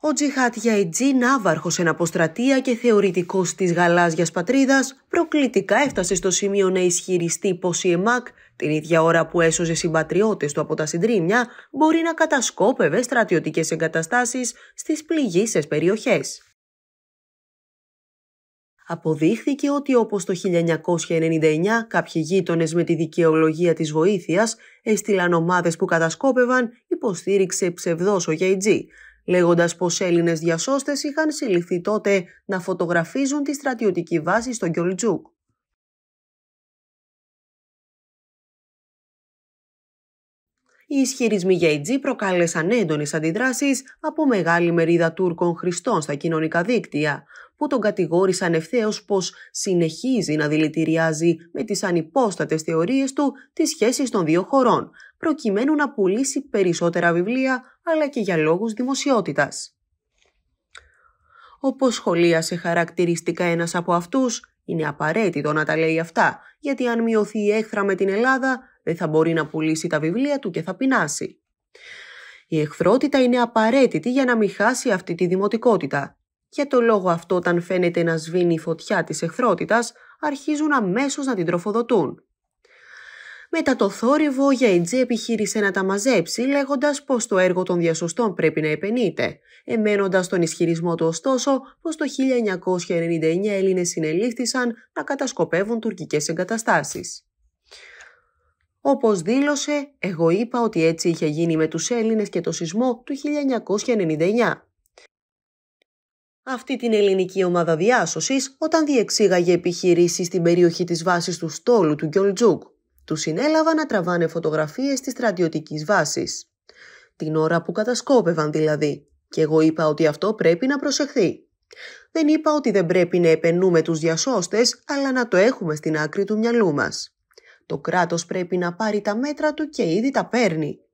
Ο Τζιχάτ Γιαϊτζή, ναύαρχος εν αποστρατεία και θεωρητικός της γαλάζιας πατρίδας, προκλητικά έφτασε στο σημείο να ισχυριστεί πως η ΕΜΑΚ, την ίδια ώρα που έσωζε συμπατριώτες του από τα συντρίμια, μπορεί να κατασκόπευε στρατιωτικές εγκαταστάσεις στις πληγήσει περιοχές. Αποδείχθηκε ότι όπως το 1999 κάποιοι γείτονες με τη δικαιολογία της βοήθειας έστειλαν ομάδες που κατασκόπευαν υποστήριξε ψευδός ο Γιαϊτζή, λέγοντας πως Έλληνες διασώστες είχαν συλληφθεί τότε να φωτογραφίζουν τη στρατιωτική βάση στο Γκιολτζούκ. Οι ισχυρισμοί για προκάλεσαν έντονες αντιδράσεις από μεγάλη μερίδα Τούρκων χρηστών στα κοινωνικά δίκτυα, που τον κατηγόρησαν ευθέως πως συνεχίζει να δηλητηριάζει με τις ανυπόστατες θεωρίες του τις σχέσεις των δύο χωρών, προκειμένου να πουλήσει περισσότερα βιβλία, αλλά και για λόγους δημοσιότητας. Όπως σχολίασε χαρακτηριστικά ένας από αυτούς, είναι απαραίτητο να τα λέει αυτά, γιατί αν μειωθεί η έχθρα με την Ελλάδα, δεν θα μπορεί να πουλήσει τα βιβλία του και θα πεινάσει. Η εχθρότητα είναι απαραίτητη για να μην χάσει αυτή τη δημοτικότητα. Για το λόγο αυτό, όταν φαίνεται να σβήνει η φωτιά της εχθρότητας, αρχίζουν αμέσως να την τροφοδοτούν. Μετά το θόρυβο, ο Γιαϊτζή επιχείρησε να τα μαζέψει, λέγοντας πως το έργο των διασωστών πρέπει να επενείται, εμένοντας τον ισχυρισμό του ωστόσο πως το 1999 Έλληνες συνελήφθησαν να κατασκοπεύουν τουρκικές εγκαταστάσεις. Όπως δήλωσε, εγώ είπα ότι έτσι είχε γίνει με τους Έλληνες και το σεισμό του 1999. Αυτή την ελληνική ομάδα διάσωσης όταν διεξήγαγε επιχειρήσεις στην περιοχή της βάσης του στόλου του Γκιολτζούκ του συνέλαβα να τραβάνε φωτογραφίες της στρατιωτικής βάσης. Την ώρα που κατασκόπευαν δηλαδή, και εγώ είπα ότι αυτό πρέπει να προσεχθεί. Δεν είπα ότι δεν πρέπει να επενούμε τους διασώστες, αλλά να το έχουμε στην άκρη του μυαλού μας. Το κράτος πρέπει να πάρει τα μέτρα του και ήδη τα παίρνει.